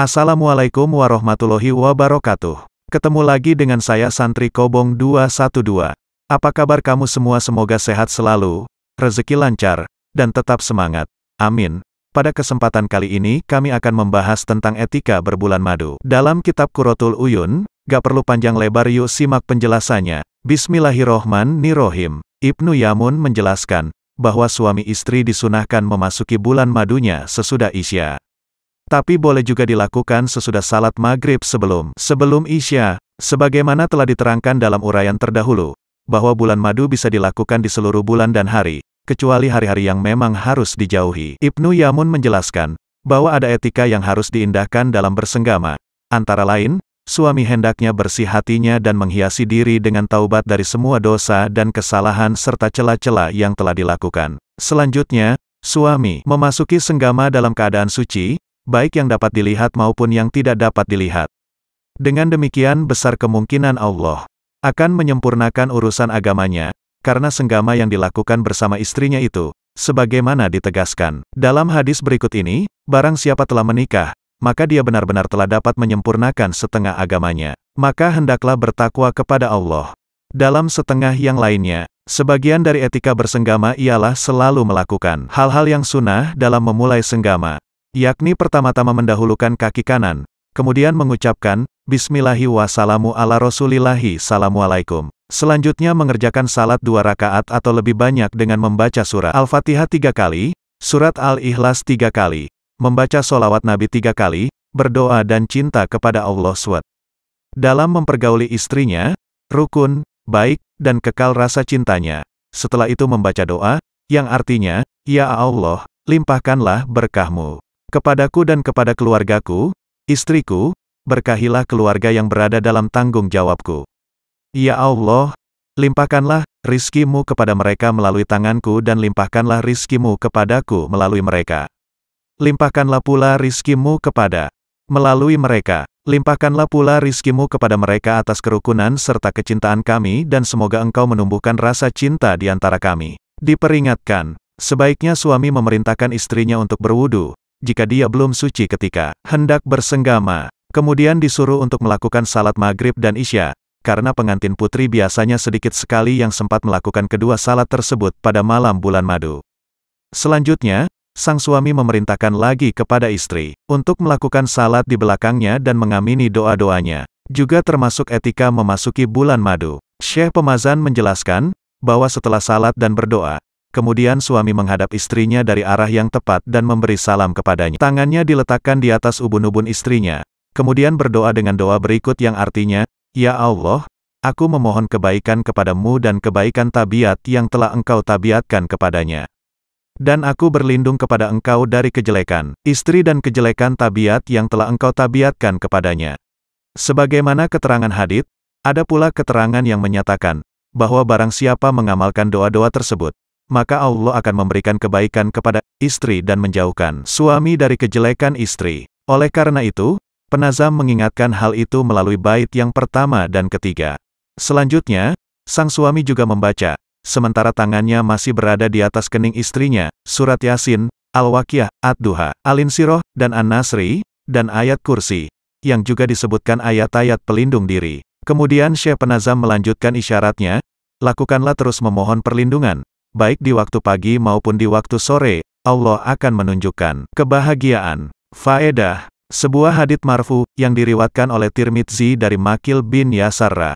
Assalamualaikum warahmatullahi wabarakatuh. Ketemu lagi dengan saya Santri Kobong 212. Apa kabar kamu semua semoga sehat selalu, rezeki lancar, dan tetap semangat. Amin. Pada kesempatan kali ini, kami akan membahas tentang etika berbulan madu. Dalam kitab Kurotul Uyun, gak perlu panjang lebar yuk simak penjelasannya. Bismillahirrohmanirrohim. Ibnu Yamun menjelaskan, bahwa suami istri disunahkan memasuki bulan madunya sesudah Isya tapi boleh juga dilakukan sesudah salat maghrib sebelum sebelum Isya, sebagaimana telah diterangkan dalam uraian terdahulu, bahwa bulan madu bisa dilakukan di seluruh bulan dan hari, kecuali hari-hari yang memang harus dijauhi. Ibnu Yamun menjelaskan, bahwa ada etika yang harus diindahkan dalam bersenggama, antara lain, suami hendaknya bersih hatinya dan menghiasi diri dengan taubat dari semua dosa dan kesalahan serta celah-celah yang telah dilakukan. Selanjutnya, suami memasuki senggama dalam keadaan suci, baik yang dapat dilihat maupun yang tidak dapat dilihat. Dengan demikian besar kemungkinan Allah akan menyempurnakan urusan agamanya, karena senggama yang dilakukan bersama istrinya itu, sebagaimana ditegaskan. Dalam hadis berikut ini, barang siapa telah menikah, maka dia benar-benar telah dapat menyempurnakan setengah agamanya. Maka hendaklah bertakwa kepada Allah. Dalam setengah yang lainnya, sebagian dari etika bersenggama ialah selalu melakukan hal-hal yang sunnah dalam memulai senggama yakni pertama-tama mendahulukan kaki kanan, kemudian mengucapkan, Bismillahi wassalamu ala rasulillahi salamualaikum. Selanjutnya mengerjakan salat dua rakaat atau lebih banyak dengan membaca surat Al-Fatihah tiga kali, surat Al-Ikhlas tiga kali, membaca solawat Nabi tiga kali, berdoa dan cinta kepada Allah SWT. Dalam mempergauli istrinya, rukun, baik, dan kekal rasa cintanya. Setelah itu membaca doa, yang artinya, Ya Allah, limpahkanlah berkahmu. Kepadaku dan kepada keluargaku, istriku, berkahilah keluarga yang berada dalam tanggung jawabku. Ya Allah, limpahkanlah rizkimu kepada mereka melalui tanganku dan limpahkanlah rizkimu kepadaku melalui mereka. Limpahkanlah pula rizkimu kepada melalui mereka. Limpahkanlah pula rizkimu kepada mereka atas kerukunan serta kecintaan kami dan semoga engkau menumbuhkan rasa cinta di antara kami. Diperingatkan, sebaiknya suami memerintahkan istrinya untuk berwudu, jika dia belum suci ketika hendak bersenggama, kemudian disuruh untuk melakukan salat maghrib dan isya, karena pengantin putri biasanya sedikit sekali yang sempat melakukan kedua salat tersebut pada malam bulan madu. Selanjutnya, sang suami memerintahkan lagi kepada istri untuk melakukan salat di belakangnya dan mengamini doa-doanya, juga termasuk etika memasuki bulan madu. Syekh Pemazan menjelaskan bahwa setelah salat dan berdoa, Kemudian suami menghadap istrinya dari arah yang tepat dan memberi salam kepadanya. Tangannya diletakkan di atas ubun-ubun istrinya. Kemudian berdoa dengan doa berikut yang artinya, Ya Allah, aku memohon kebaikan kepadamu dan kebaikan tabiat yang telah engkau tabiatkan kepadanya. Dan aku berlindung kepada engkau dari kejelekan, istri dan kejelekan tabiat yang telah engkau tabiatkan kepadanya. Sebagaimana keterangan hadit, ada pula keterangan yang menyatakan, bahwa barang siapa mengamalkan doa-doa tersebut, maka Allah akan memberikan kebaikan kepada istri dan menjauhkan suami dari kejelekan istri. Oleh karena itu, penazam mengingatkan hal itu melalui bait yang pertama dan ketiga. Selanjutnya, sang suami juga membaca, sementara tangannya masih berada di atas kening istrinya, surat Yasin, Al-Waqiyah, Ad-Duha, Al-Insiroh, dan An-Nasri, dan ayat kursi, yang juga disebutkan ayat-ayat pelindung diri. Kemudian Syekh Penazam melanjutkan isyaratnya, lakukanlah terus memohon perlindungan, baik di waktu pagi maupun di waktu sore, Allah akan menunjukkan kebahagiaan. Faedah, sebuah hadith marfu yang diriwatkan oleh Tirmidzi dari Makil bin Yasara,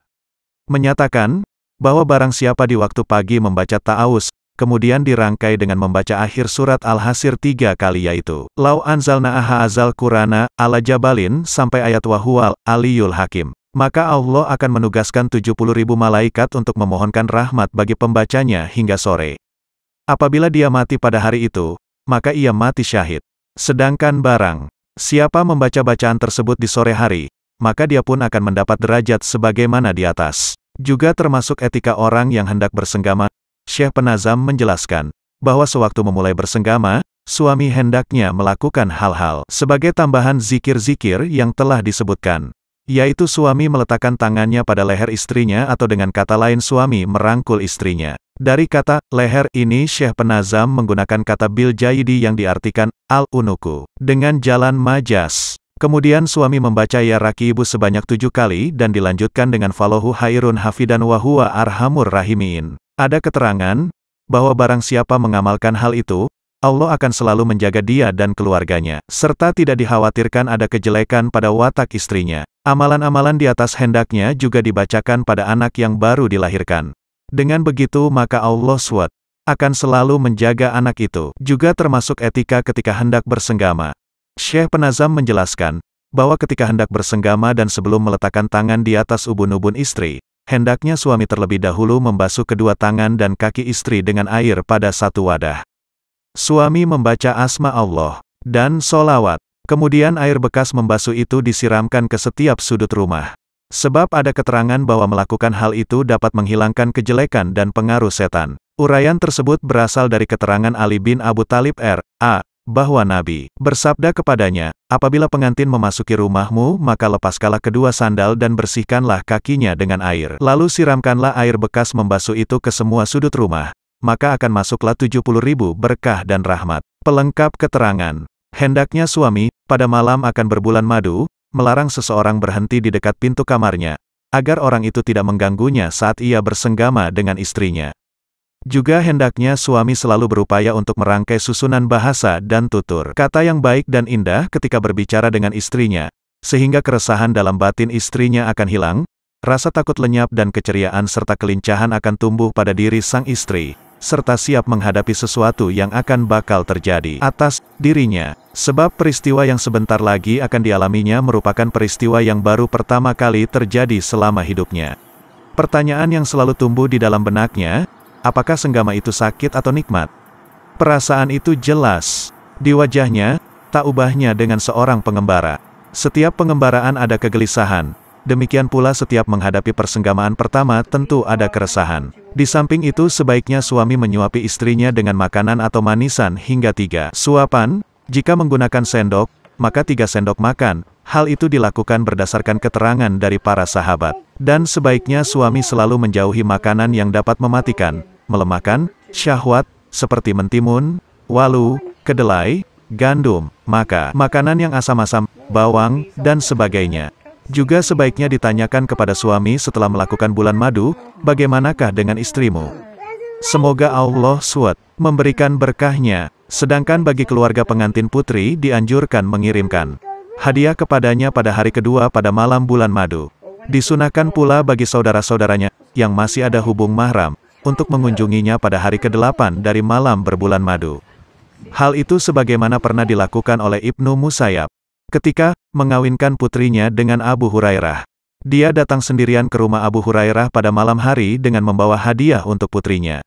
Menyatakan, bahwa barang siapa di waktu pagi membaca ta'awus, kemudian dirangkai dengan membaca akhir surat Al-Hasir tiga kali yaitu, Lau anzalna aha azal kurana, ala jabalin sampai ayat wahual, aliyul hakim maka Allah akan menugaskan 70 ribu malaikat untuk memohonkan rahmat bagi pembacanya hingga sore. Apabila dia mati pada hari itu, maka ia mati syahid. Sedangkan barang, siapa membaca bacaan tersebut di sore hari, maka dia pun akan mendapat derajat sebagaimana di atas. Juga termasuk etika orang yang hendak bersenggama, Syekh Penazam menjelaskan, bahwa sewaktu memulai bersenggama, suami hendaknya melakukan hal-hal sebagai tambahan zikir-zikir yang telah disebutkan. Yaitu suami meletakkan tangannya pada leher istrinya atau dengan kata lain suami merangkul istrinya. Dari kata leher ini Syekh Penazam menggunakan kata bil jaidi yang diartikan al-unuku dengan jalan majas. Kemudian suami membaca ya ibu sebanyak tujuh kali dan dilanjutkan dengan falohu hairun hafidan wahua arhamur rahimin. Ada keterangan bahwa barang siapa mengamalkan hal itu, Allah akan selalu menjaga dia dan keluarganya, serta tidak dikhawatirkan ada kejelekan pada watak istrinya. Amalan-amalan di atas hendaknya juga dibacakan pada anak yang baru dilahirkan. Dengan begitu maka Allah SWT akan selalu menjaga anak itu, juga termasuk etika ketika hendak bersenggama. Syekh Penazam menjelaskan, bahwa ketika hendak bersenggama dan sebelum meletakkan tangan di atas ubun-ubun istri, hendaknya suami terlebih dahulu membasuh kedua tangan dan kaki istri dengan air pada satu wadah. Suami membaca asma Allah dan solawat. Kemudian air bekas membasuh itu disiramkan ke setiap sudut rumah. Sebab ada keterangan bahwa melakukan hal itu dapat menghilangkan kejelekan dan pengaruh setan. Uraian tersebut berasal dari keterangan Ali bin Abu Talib R.A. bahwa Nabi bersabda kepadanya, apabila pengantin memasuki rumahmu maka lepaskanlah kedua sandal dan bersihkanlah kakinya dengan air. Lalu siramkanlah air bekas membasuh itu ke semua sudut rumah maka akan masuklah puluh ribu berkah dan rahmat. Pelengkap keterangan. Hendaknya suami, pada malam akan berbulan madu, melarang seseorang berhenti di dekat pintu kamarnya, agar orang itu tidak mengganggunya saat ia bersenggama dengan istrinya. Juga hendaknya suami selalu berupaya untuk merangkai susunan bahasa dan tutur kata yang baik dan indah ketika berbicara dengan istrinya, sehingga keresahan dalam batin istrinya akan hilang, rasa takut lenyap dan keceriaan serta kelincahan akan tumbuh pada diri sang istri serta siap menghadapi sesuatu yang akan bakal terjadi atas dirinya. Sebab peristiwa yang sebentar lagi akan dialaminya merupakan peristiwa yang baru pertama kali terjadi selama hidupnya. Pertanyaan yang selalu tumbuh di dalam benaknya, apakah senggama itu sakit atau nikmat? Perasaan itu jelas. Di wajahnya, tak ubahnya dengan seorang pengembara. Setiap pengembaraan ada kegelisahan, demikian pula setiap menghadapi persenggamaan pertama tentu ada keresahan. Di samping itu sebaiknya suami menyuapi istrinya dengan makanan atau manisan hingga tiga. Suapan, jika menggunakan sendok, maka tiga sendok makan, hal itu dilakukan berdasarkan keterangan dari para sahabat. Dan sebaiknya suami selalu menjauhi makanan yang dapat mematikan, melemahkan, syahwat, seperti mentimun, walu, kedelai, gandum, maka makanan yang asam-asam, bawang, dan sebagainya. Juga sebaiknya ditanyakan kepada suami setelah melakukan bulan madu, bagaimanakah dengan istrimu? Semoga Allah SWT memberikan berkahnya, sedangkan bagi keluarga pengantin putri dianjurkan mengirimkan hadiah kepadanya pada hari kedua pada malam bulan madu. Disunahkan pula bagi saudara-saudaranya yang masih ada hubung mahram untuk mengunjunginya pada hari ke-8 dari malam berbulan madu. Hal itu sebagaimana pernah dilakukan oleh Ibnu Musayyab Ketika mengawinkan putrinya dengan Abu Hurairah, dia datang sendirian ke rumah Abu Hurairah pada malam hari dengan membawa hadiah untuk putrinya.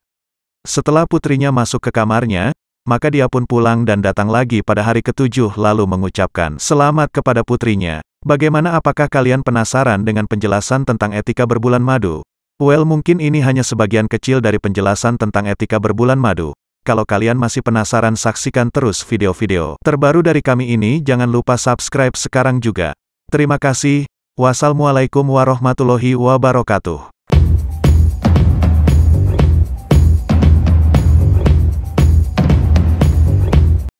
Setelah putrinya masuk ke kamarnya, maka dia pun pulang dan datang lagi pada hari ketujuh lalu mengucapkan selamat kepada putrinya. Bagaimana apakah kalian penasaran dengan penjelasan tentang etika berbulan madu? Well mungkin ini hanya sebagian kecil dari penjelasan tentang etika berbulan madu. Kalau kalian masih penasaran saksikan terus video-video terbaru dari kami ini jangan lupa subscribe sekarang juga. Terima kasih, wassalamualaikum warahmatullahi wabarakatuh.